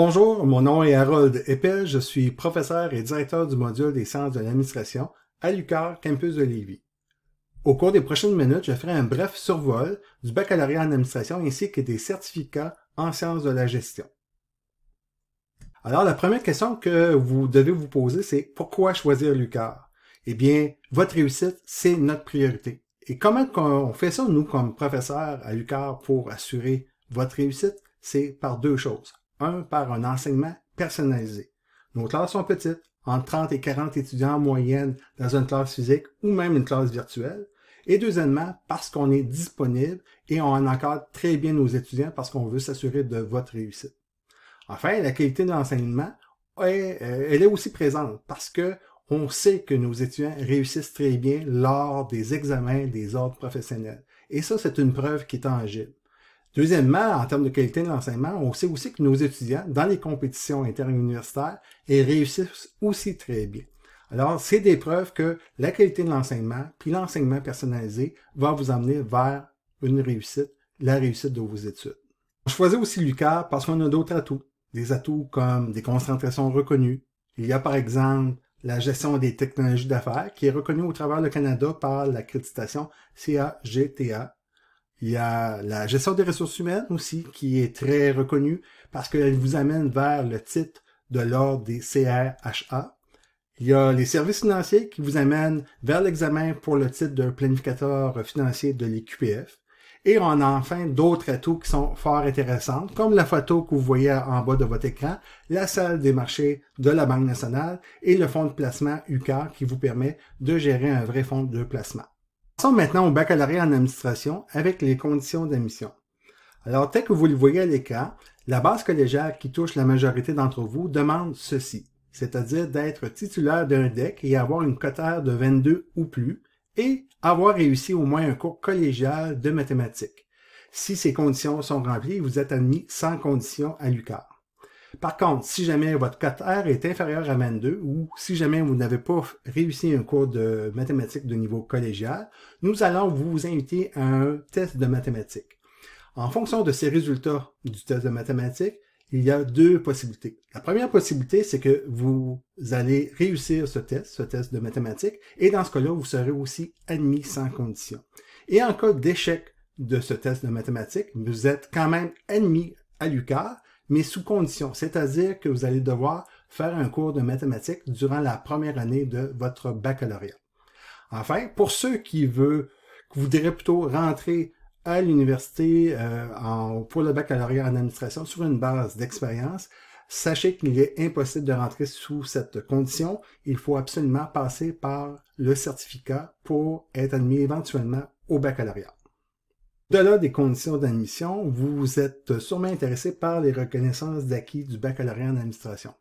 Bonjour, mon nom est Harold Eppel, je suis professeur et directeur du module des sciences de l'administration à l'UCAR campus de Lévis. Au cours des prochaines minutes, je ferai un bref survol du baccalauréat en administration ainsi que des certificats en sciences de la gestion. Alors, la première question que vous devez vous poser, c'est pourquoi choisir l'UCAR? Eh bien, votre réussite, c'est notre priorité. Et comment on fait ça, nous, comme professeurs à l'UCAR, pour assurer votre réussite? C'est par deux choses un par un enseignement personnalisé. Nos classes sont petites, entre 30 et 40 étudiants en moyenne dans une classe physique ou même une classe virtuelle. Et deuxièmement, parce qu'on est disponible et on encadre très bien nos étudiants parce qu'on veut s'assurer de votre réussite. Enfin, la qualité de l'enseignement, euh, elle est aussi présente parce que on sait que nos étudiants réussissent très bien lors des examens des ordres professionnels. Et ça, c'est une preuve qui est tangible. Deuxièmement, en termes de qualité de l'enseignement, on sait aussi que nos étudiants, dans les compétitions interuniversitaires, ils réussissent aussi très bien. Alors, c'est des preuves que la qualité de l'enseignement, puis l'enseignement personnalisé, va vous amener vers une réussite, la réussite de vos études. Je choisis aussi Lucas parce qu'on a d'autres atouts. Des atouts comme des concentrations reconnues. Il y a par exemple la gestion des technologies d'affaires qui est reconnue au travers du Canada par l'accréditation CAGTA il y a la gestion des ressources humaines aussi, qui est très reconnue parce qu'elle vous amène vers le titre de l'ordre des CRHA. Il y a les services financiers qui vous amènent vers l'examen pour le titre de planificateur financier de l'IQPF. Et on a enfin d'autres atouts qui sont fort intéressants, comme la photo que vous voyez en bas de votre écran, la salle des marchés de la Banque nationale et le fonds de placement UCAR qui vous permet de gérer un vrai fonds de placement. Passons maintenant au baccalauréat en administration avec les conditions d'admission. Alors, tel que vous le voyez à l'écart, la base collégiale qui touche la majorité d'entre vous demande ceci, c'est-à-dire d'être titulaire d'un DEC et avoir une cotère de 22 ou plus et avoir réussi au moins un cours collégial de mathématiques. Si ces conditions sont remplies, vous êtes admis sans condition à l'UCAR. Par contre, si jamais votre cote R est inférieur à 22 ou si jamais vous n'avez pas réussi un cours de mathématiques de niveau collégial, nous allons vous inviter à un test de mathématiques. En fonction de ces résultats du test de mathématiques, il y a deux possibilités. La première possibilité, c'est que vous allez réussir ce test, ce test de mathématiques, et dans ce cas-là, vous serez aussi admis sans condition. Et en cas d'échec de ce test de mathématiques, vous êtes quand même admis à l'UCAR, mais sous condition, c'est-à-dire que vous allez devoir faire un cours de mathématiques durant la première année de votre baccalauréat. Enfin, pour ceux qui veulent, qui voudraient plutôt rentrer à l'université euh, pour le baccalauréat en administration sur une base d'expérience, sachez qu'il est impossible de rentrer sous cette condition. Il faut absolument passer par le certificat pour être admis éventuellement au baccalauréat. Au-delà des conditions d'admission, vous êtes sûrement intéressé par les reconnaissances d'acquis du baccalauréat en administration.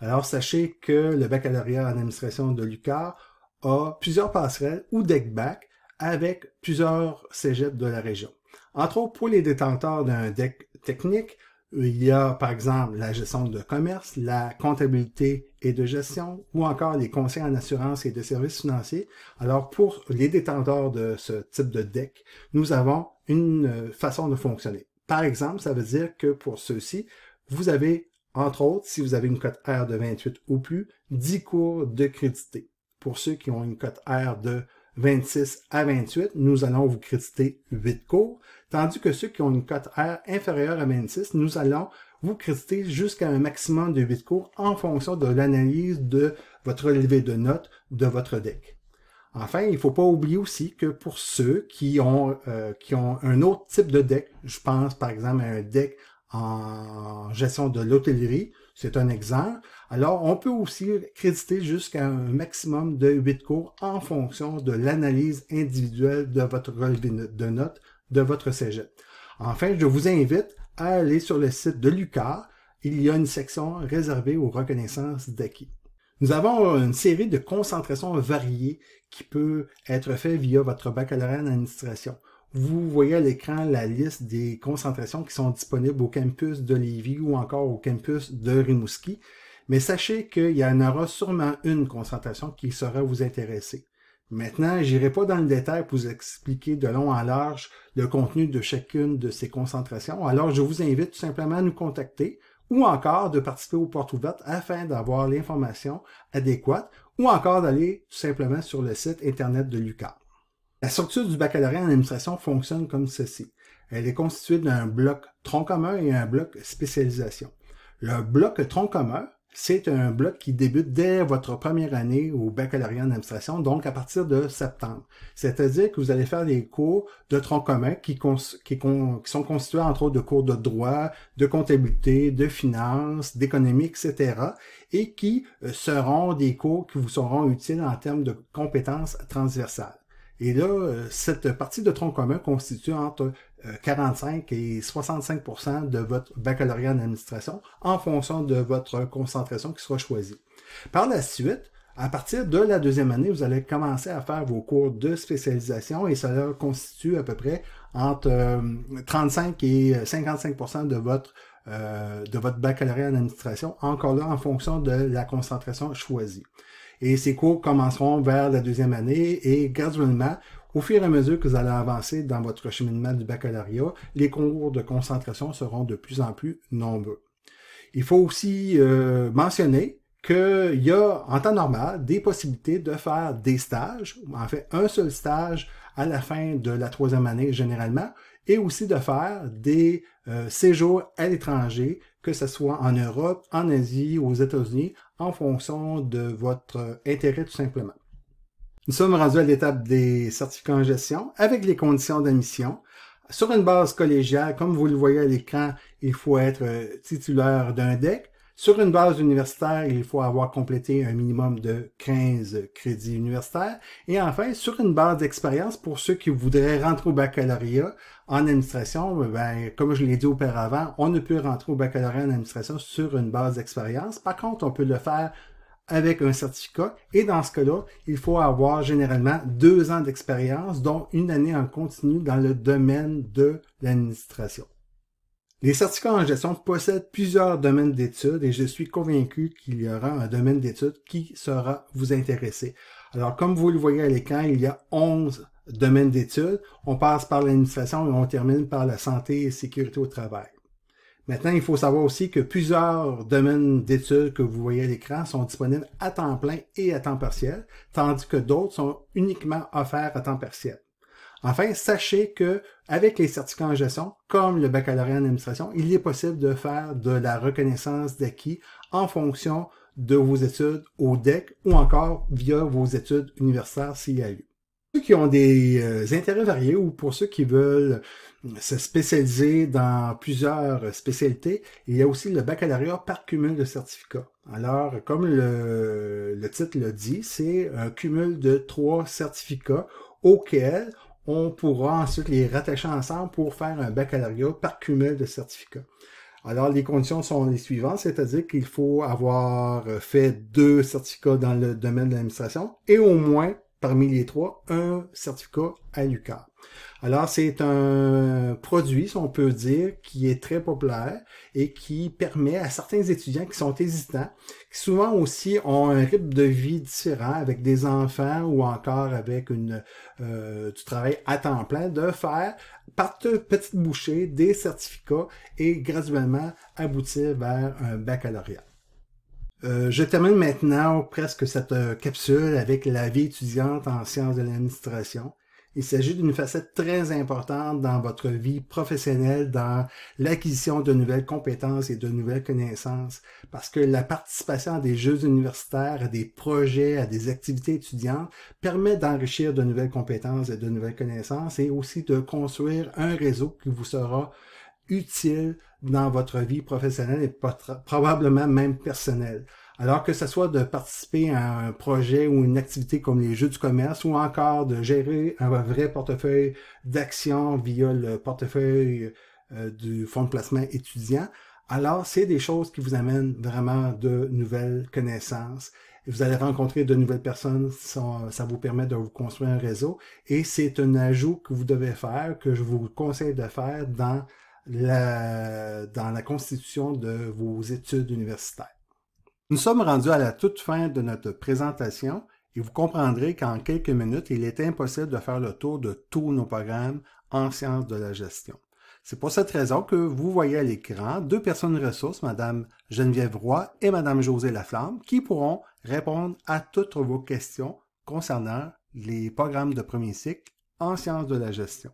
Alors sachez que le baccalauréat en administration de l'UQAR a plusieurs passerelles ou deck bac avec plusieurs cégeps de la région. Entre autres, pour les détenteurs d'un deck technique, il y a, par exemple, la gestion de commerce, la comptabilité et de gestion, ou encore les conseils en assurance et de services financiers. Alors, pour les détenteurs de ce type de DEC, nous avons une euh, façon de fonctionner. Par exemple, ça veut dire que pour ceux-ci, vous avez, entre autres, si vous avez une cote R de 28 ou plus, 10 cours de crédité. Pour ceux qui ont une cote R de 26 à 28, nous allons vous créditer 8 cours. Tandis que ceux qui ont une cote R inférieure à 26, nous allons vous créditer jusqu'à un maximum de 8 cours en fonction de l'analyse de votre relevé de notes de votre deck. Enfin, il ne faut pas oublier aussi que pour ceux euh, qui ont, un autre type de deck, je pense par exemple à un deck en gestion de l'hôtellerie, c'est un exemple. Alors, on peut aussi créditer jusqu'à un maximum de 8 cours en fonction de l'analyse individuelle de votre relevé de notes de votre cégep. Enfin, je vous invite à aller sur le site de Lucas. Il y a une section réservée aux reconnaissances d'acquis. Nous avons une série de concentrations variées qui peut être fait via votre baccalauréat en administration. Vous voyez à l'écran la liste des concentrations qui sont disponibles au campus de Lévis ou encore au campus de Rimouski. Mais sachez qu'il y en aura sûrement une concentration qui sera vous intéresser. Maintenant, j'irai pas dans le détail pour vous expliquer de long en large le contenu de chacune de ces concentrations, alors je vous invite tout simplement à nous contacter ou encore de participer aux portes ouvertes afin d'avoir l'information adéquate ou encore d'aller tout simplement sur le site Internet de Lucas. La structure du baccalauréat en administration fonctionne comme ceci. Elle est constituée d'un bloc tronc commun et un bloc spécialisation. Le bloc tronc commun c'est un bloc qui débute dès votre première année au baccalauréat en administration, donc à partir de septembre. C'est-à-dire que vous allez faire des cours de tronc commun qui, sont constitués entre autres de cours de droit, de comptabilité, de finance, d'économie, etc. et qui euh, seront des cours qui vous seront utiles en termes de compétences transversales. Et là, euh, cette partie de tronc commun constitue entre 45 euh, et 65 de votre baccalauréat en administration en fonction de votre concentration qui soit choisie. Par la suite, à partir de la deuxième année, vous allez commencer à faire vos cours de spécialisation et cela constitue à peu près entre 35 euh, et 55 de votre de votre baccalauréat en administration, encore là en fonction de la concentration choisie et ces cours commenceront vers la deuxième année et graduellement, au fur et à mesure que vous allez avancer dans votre cheminement du baccalauréat, les cours de concentration seront de plus en plus nombreux. Il faut aussi euh, mentionner qu'il y a en temps normal des possibilités de faire des stages, en fait un seul stage à la fin de la troisième année généralement, et aussi de faire des euh, séjours à l'étranger que ce soit en Europe, en Asie, aux États-Unis, en fonction de votre intérêt tout simplement. Nous sommes rendus à l'étape des certificats en gestion avec les conditions d'admission. Sur une base collégiale, comme vous le voyez à l'écran, il faut être euh, titulaire d'un DEC. Sur une base universitaire, il faut avoir complété un minimum de 15 crédits universitaires. Et enfin, sur une base d'expérience, pour ceux qui voudraient rentrer au baccalauréat en administration, ben, comme je l'ai dit auparavant, on ne peut rentrer au baccalauréat en administration sur une base d'expérience. Par contre, on peut le faire avec un certificat. Et dans ce cas-là, il faut avoir généralement deux ans d'expérience, dont une année en continu dans le domaine de l'administration. Les certificats en gestion possèdent plusieurs domaines d'études et je suis convaincu qu'il y aura un domaine d'études qui sera vous intéresser. Alors, comme vous le voyez à l'écran, il y a 11 domaines d'études. On passe par l'administration et on termine par la santé et sécurité au travail. Maintenant, il faut savoir aussi que plusieurs domaines d'études que vous voyez à l'écran sont disponibles à temps plein et à temps partiel, tandis que d'autres sont uniquement offerts à temps partiel. Enfin, sachez que avec les certificats en gestion, comme le baccalauréat en administration, il est possible de faire de la reconnaissance d'acquis en fonction de vos études au DEC ou encore via vos études universitaires s'il y a eu. Pour ceux qui ont des euh, intérêts variés ou pour ceux qui veulent se spécialiser dans plusieurs spécialités, il y a aussi le baccalauréat par cumul de certificats. Alors, comme le titre le dit, c'est un cumul de trois certificats auxquels on pourra ensuite les rattacher ensemble pour faire un baccalauréat par cumul de certificats. Alors, les conditions sont les suivantes, c'est-à-dire qu'il faut avoir fait deux certificats dans le domaine de l'administration et au moins parmi les trois un certificat à l'UCAR. Alors, c'est un produit, si on peut dire, qui est très populaire et qui permet à certains étudiants qui sont hésitants, qui souvent aussi ont un rythme de vie différent avec des enfants ou encore avec une, euh, du travail à temps plein, de faire par petites bouchées des certificats et graduellement aboutir vers un baccalauréat. Euh, je termine maintenant presque cette euh, capsule avec la vie étudiante en sciences de l'administration. Il s'agit d'une facette très importante dans votre vie professionnelle, dans l'acquisition de nouvelles compétences et de nouvelles connaissances, parce que la participation à des jeux universitaires, à des projets, à des activités étudiantes permet d'enrichir de nouvelles compétences et de nouvelles connaissances et aussi de construire un réseau qui vous sera utile dans votre vie professionnelle et probablement même personnelle. Alors que ce soit de participer à un projet ou une activité comme les jeux du commerce ou encore de gérer un vrai portefeuille d'actions via le portefeuille euh, du fonds de placement étudiant, alors c'est des choses qui vous amènent vraiment de nouvelles connaissances. vous allez rencontrer de nouvelles personnes, ça, ça vous permet de vous construire un réseau et c'est un ajout que vous devez faire, que je vous conseille de faire dans dans la constitution de vos études universitaires. Nous sommes rendus à la toute fin de notre présentation et vous comprendrez qu'en quelques minutes, il est impossible de faire le tour de tous nos programmes en sciences de la gestion. C'est pour cette raison que vous voyez à l'écran deux personnes ressources, Madame Geneviève Roy et Madame Josée Laflamme, qui pourront répondre à toutes vos questions concernant les programmes de premier cycle en sciences de la gestion.